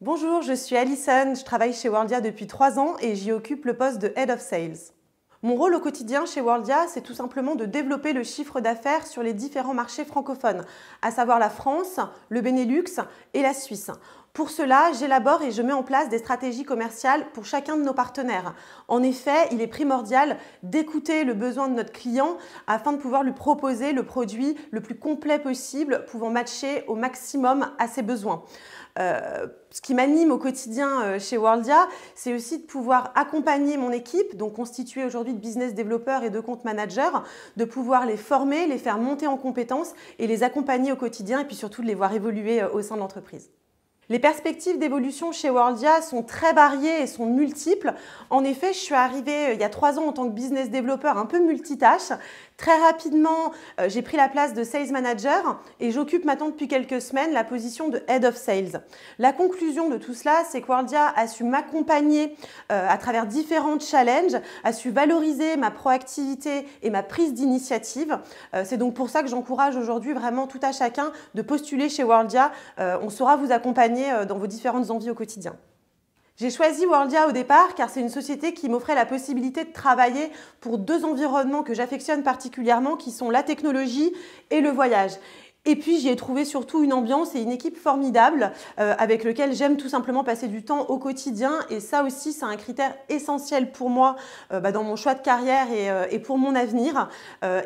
Bonjour, je suis Alison, je travaille chez Worldia depuis 3 ans et j'y occupe le poste de Head of Sales. Mon rôle au quotidien chez Worldia, c'est tout simplement de développer le chiffre d'affaires sur les différents marchés francophones, à savoir la France, le Benelux et la Suisse. Pour cela, j'élabore et je mets en place des stratégies commerciales pour chacun de nos partenaires. En effet, il est primordial d'écouter le besoin de notre client afin de pouvoir lui proposer le produit le plus complet possible, pouvant matcher au maximum à ses besoins. Euh, ce qui m'anime au quotidien euh, chez Worldia, c'est aussi de pouvoir accompagner mon équipe, donc constituée aujourd'hui de business développeurs et de compte managers, de pouvoir les former, les faire monter en compétences et les accompagner au quotidien et puis surtout de les voir évoluer euh, au sein de l'entreprise. Les perspectives d'évolution chez Worldia sont très variées et sont multiples. En effet, je suis arrivée euh, il y a trois ans en tant que business developer un peu multitâche. Très rapidement, euh, j'ai pris la place de sales manager et j'occupe maintenant depuis quelques semaines la position de head of sales. La conclusion de tout cela, c'est que Worldia a su m'accompagner euh, à travers différents challenges, a su valoriser ma proactivité et ma prise d'initiative. C'est donc pour ça que j'encourage aujourd'hui vraiment tout à chacun de postuler chez Worldia. On saura vous accompagner euh, dans vos différentes envies au quotidien. J'ai choisi Worldia au départ car c'est une société qui m'offrait la possibilité de travailler pour deux environnements que j'affectionne particulièrement qui sont la technologie et le voyage. Et puis j'y ai trouvé surtout une ambiance et une équipe formidable euh, avec lequel j'aime tout simplement passer du temps au quotidien. Et ça aussi, c'est un critère essentiel pour moi euh, bah, dans mon choix de carrière et, euh, pour mon avenir.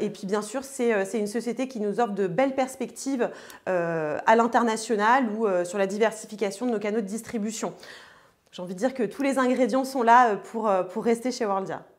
et puis bien sûr, c'est une société qui nous offre de belles perspectives à l'international ou sur la diversification de nos canaux de distribution. J'ai envie de dire que tous les ingrédients sont là pour, pour rester chez Worldia.